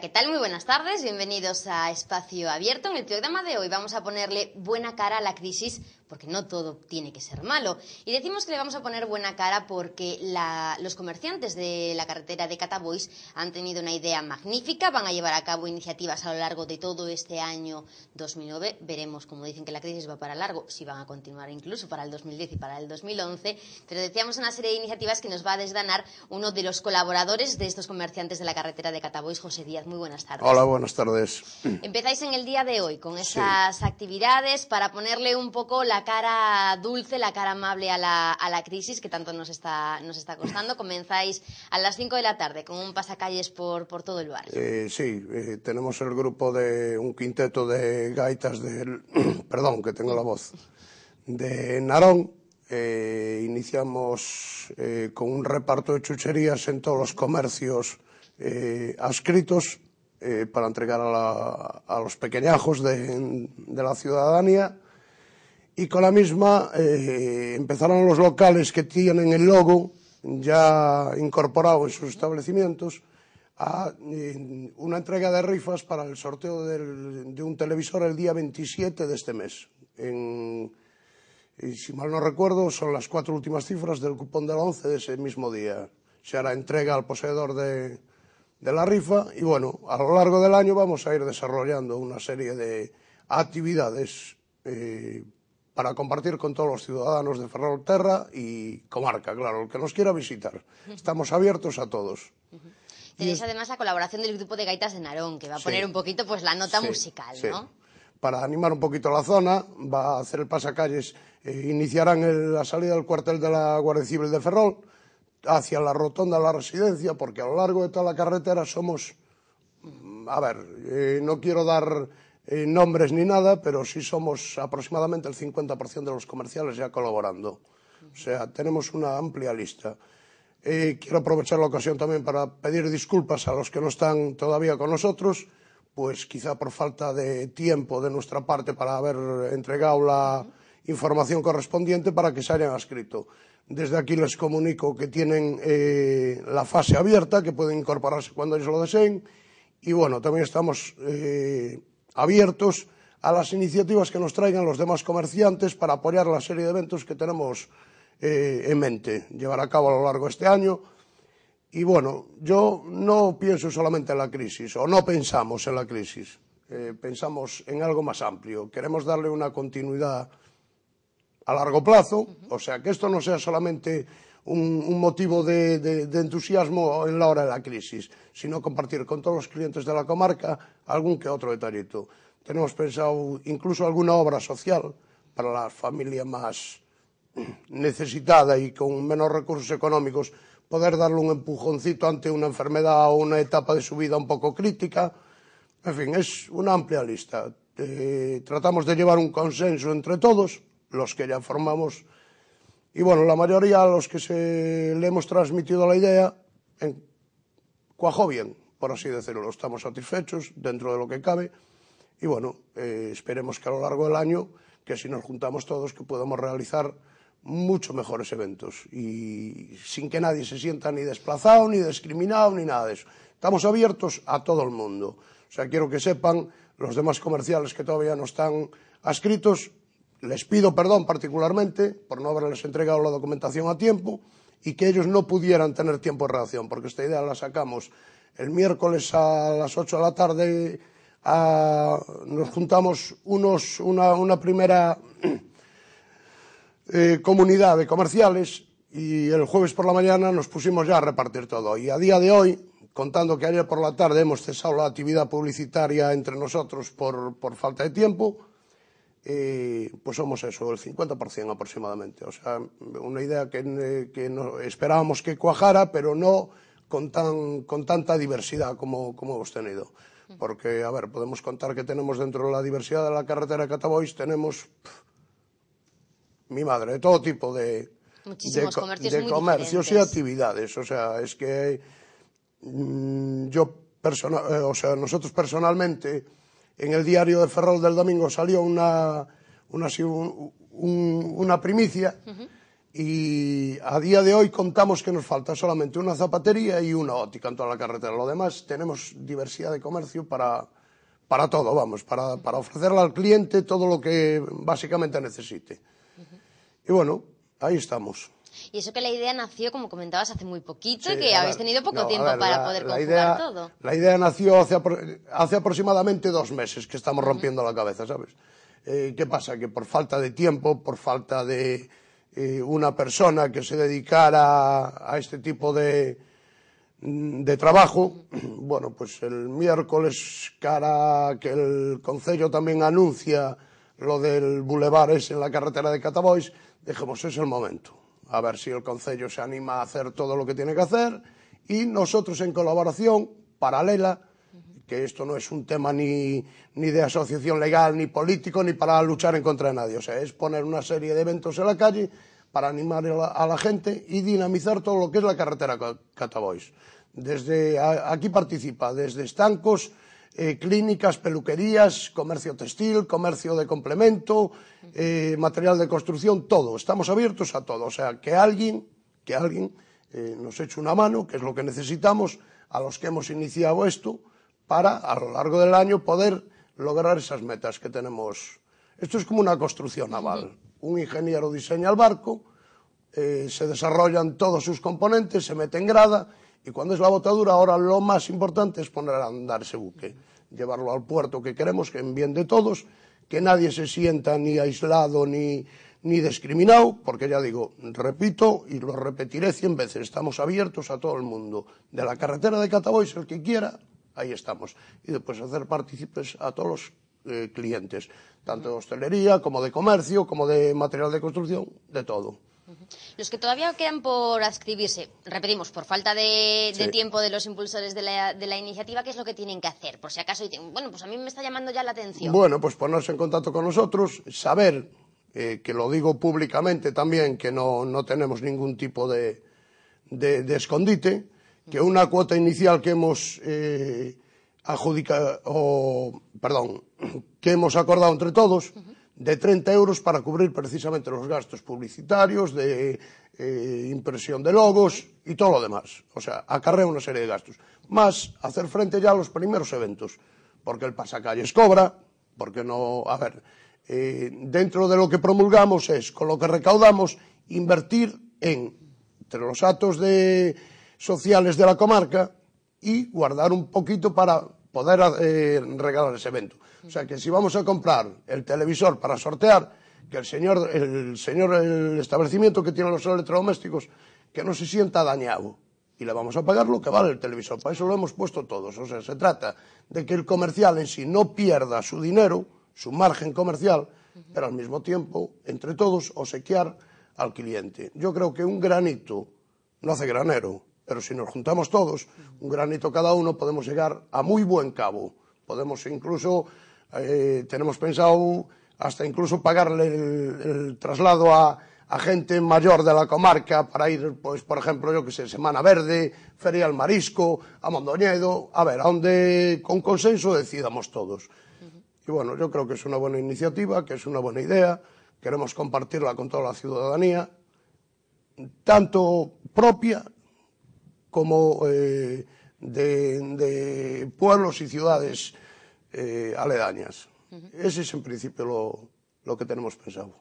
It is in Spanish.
¿qué tal? Muy buenas tardes. Bienvenidos a Espacio Abierto. En el programa de hoy vamos a ponerle buena cara a la crisis porque no todo tiene que ser malo. Y decimos que le vamos a poner buena cara porque la, los comerciantes de la carretera de Cataboys han tenido una idea magnífica, van a llevar a cabo iniciativas a lo largo de todo este año 2009. Veremos, como dicen que la crisis va para largo, si van a continuar incluso para el 2010 y para el 2011, pero decíamos una serie de iniciativas que nos va a desdanar uno de los colaboradores de estos comerciantes de la carretera de Cataboys, José Díaz. Muy buenas tardes. Hola, buenas tardes. Empezáis en el día de hoy con esas actividades para ponerle un poco la la cara dulce, la cara amable a la, crisis que tanto nos está, nos está costando. Comenzáis a las 5 de la tarde con un pasacalles por, por todo el barrio. Eh, sí, eh, tenemos el grupo de un quinteto de gaitas del... perdón, que tengo la voz. De Narón. Eh, iniciamos con un reparto de chucherías en todos los comercios adscritos para entregar a, los pequeñajos de la ciudadanía y con la misma eh, empezaron los locales que tienen el logo ya incorporado en sus establecimientos a eh, una entrega de rifas para el sorteo de un televisor el día 27 de este mes. si mal no recuerdo, son las cuatro últimas cifras del cupón del 11 de ese mismo día. Se hará entrega al poseedor de, la rifa y bueno, a lo largo del año vamos a ir desarrollando una serie de actividades eh, para compartir con todos los ciudadanos de Ferrol, Terra y comarca, claro, el que nos quiera visitar. Estamos abiertos a todos. Tenéis además la colaboración del grupo de gaitas de Narón, que va a poner un poquito pues la nota musical, Para animar un poquito la zona, va a hacer el pasacalles, eh, iniciarán la salida del cuartel de la Guardia Civil de Ferrol hacia la rotonda de la residencia, porque a lo largo de toda la carretera somos, mm, a ver, eh, no quiero dar eh, nombres ni nada, pero sí somos aproximadamente el 50% de los comerciales ya colaborando. O sea, tenemos una amplia lista. Eh, quiero aprovechar la ocasión también para pedir disculpas a los que no están todavía con nosotros, pues quizá por falta de tiempo de nuestra parte para haber entregado la información correspondiente para que se hayan adscrito. Desde aquí les comunico que tienen eh, la fase abierta, que pueden incorporarse cuando ellos lo deseen. Y bueno, también estamos abiertos a las iniciativas que nos traigan los demás comerciantes para apoyar la serie de eventos que tenemos eh, en mente llevar a cabo a lo largo de este año. Y bueno, yo no pienso solamente en la crisis, o no pensamos en la crisis, eh, pensamos en algo más amplio. Queremos darle una continuidad a largo plazo, o sea, que esto no sea solamente un, un motivo de, de, de entusiasmo en la hora de la crisis, sino compartir con todos los clientes de la comarca algún que otro detallito. Tenemos pensado incluso alguna obra social para la familia más necesitada y con menos recursos económicos, poder darle un empujoncito ante una enfermedad o una etapa de su vida un poco crítica. En fin, es una amplia lista. Eh, tratamos de llevar un consenso entre todos, los que ya formamos Y bueno, la mayoría a los que se le hemos transmitido la idea en, cuajó bien, por así decirlo. Estamos satisfechos dentro de lo que cabe. Y bueno, eh, esperemos que a lo largo del año, que si nos juntamos todos, que podamos realizar mucho mejores eventos y sin que nadie se sienta ni desplazado, ni discriminado, ni nada de eso. Estamos abiertos a todo el mundo. O sea, quiero que sepan los demás comerciales que todavía no están adscritos les pido perdón particularmente por no haberles entregado la documentación a tiempo y que ellos no pudieran tener tiempo de reacción, porque esta idea la sacamos el miércoles a las 8 de la tarde, nos juntamos unos, una, primera eh, comunidad de comerciales y el jueves por la mañana nos pusimos ya a repartir todo. Y a día de hoy, contando que ayer por la tarde hemos cesado la actividad publicitaria entre nosotros por falta de tiempo, eh, pues pois somos eso, el 50% aproximadamente. O sea, una idea que, que no esperábamos que cuajara, pero no con, tan, con tanta diversidad como, como hemos tenido. Porque, a ver, podemos contar que tenemos dentro de la diversidad de la carretera de Catabois, tenemos, pff, mi madre, todo tipo de, Muchísimos de, comercios, de comercios y actividades. O sea, es que mmm, yo, personal, eh, o sea, nosotros personalmente en el diario de Ferrol del domingo salió una, una, un, una primicia uh -huh. y a día de hoy contamos que nos falta solamente una zapatería y una óptica en toda la carretera. Lo demás tenemos diversidad de comercio para, para todo, vamos, para, para ofrecerle al cliente todo lo que básicamente necesite. Uh -huh. Y bueno, ahí estamos. Y eso que la idea nació, como comentabas, hace muy poquito y que habéis tenido poco tiempo para poder la todo. La idea nació hace, aproximadamente dos meses que estamos rompiendo la cabeza, ¿sabes? Eh, ¿Qué pasa? Que por falta de tiempo, por falta de eh, una persona que se dedicara a este tipo de, trabajo, bueno, pues el miércoles, cara que el Consejo también anuncia lo del bulevar en la carretera de Catabois, dejemos, es el momento a ver si el consejo se anima a hacer todo lo que tiene que hacer y nosotros en colaboración paralela, que esto no es un tema ni, de asociación legal, ni político, ni para luchar en contra de nadie, o sea, es poner una serie de eventos en la calle para animar a la, gente y dinamizar todo lo que es la carretera Catabois. Desde aquí participa desde Estancos, eh, clínicas, peluquerías, comercio textil, comercio de complemento, eh, material de construcción, todo. Estamos abiertos a todo. O sea, que alguien, que alguien eh, nos eche una mano, que es lo que necesitamos a los que hemos iniciado esto, para a lo largo del año poder lograr esas metas que tenemos. Esto es como una construcción naval. Un ingeniero diseña el barco, eh, se desarrollan todos sus componentes, se mete en grada Y cuando es la botadura, ahora lo más importante es poner a andar ese buque, llevarlo al puerto que queremos, que en bien de todos, que nadie se sienta ni aislado ni, ni discriminado, porque ya digo, repito y lo repetiré cien veces, estamos abiertos a todo el mundo. De la carretera de Catabois, el que quiera, ahí estamos. Y después hacer partícipes a todos los eh, clientes, tanto de hostelería como de comercio, como de material de construcción, de todo. Los que todavía quedan por adscribirse, repetimos, por falta de, tiempo de los impulsores de la, iniciativa, ¿qué es lo que tienen que hacer? Por si acaso, bueno, pues a mí me está llamando ya la atención. Bueno, pues ponerse en contacto con nosotros, saber, eh, que lo digo públicamente también, que no, tenemos ningún tipo de, de, escondite, que una cuota inicial que hemos eh, adjudicado, o, perdón, que hemos acordado entre todos de 30 euros para cubrir precisamente los gastos publicitarios, de eh, impresión de logos y todo lo demás. O sea, acarrea una serie de gastos. Más hacer frente ya a los primeros eventos, porque el pasacalles cobra, porque no. A ver, eh, dentro de lo que promulgamos es, con lo que recaudamos, invertir en, entre los actos de, sociales de la comarca y guardar un poquito para poder eh, regalar ese evento. O sea que si vamos a comprar el televisor para sortear, que el señor, el señor, el establecimiento que tiene los electrodomésticos, que no se sienta dañado. Y le vamos a pagar lo que vale el televisor. Para eso lo hemos puesto todos. O sea, se trata de que el comercial en sí no pierda su dinero, su margen comercial, pero al mismo tiempo, entre todos, obsequiar al cliente. Yo creo que un granito no hace granero. Pero si nos juntamos todos, un granito cada uno, podemos llegar a muy buen cabo. Podemos incluso, eh, tenemos pensado hasta incluso pagarle el, traslado a, gente mayor de la comarca para ir, pues, por ejemplo, yo que sé, Semana Verde, Feria al Marisco, a Mondoñedo, a ver, a donde con consenso decidamos todos. Y bueno, yo creo que es una buena iniciativa, que es una buena idea, queremos compartirla con toda la ciudadanía, tanto propia como eh, de, de, pueblos y ciudades eh, aledañas. Uh -huh. Ese es en principio lo, lo que tenemos pensado.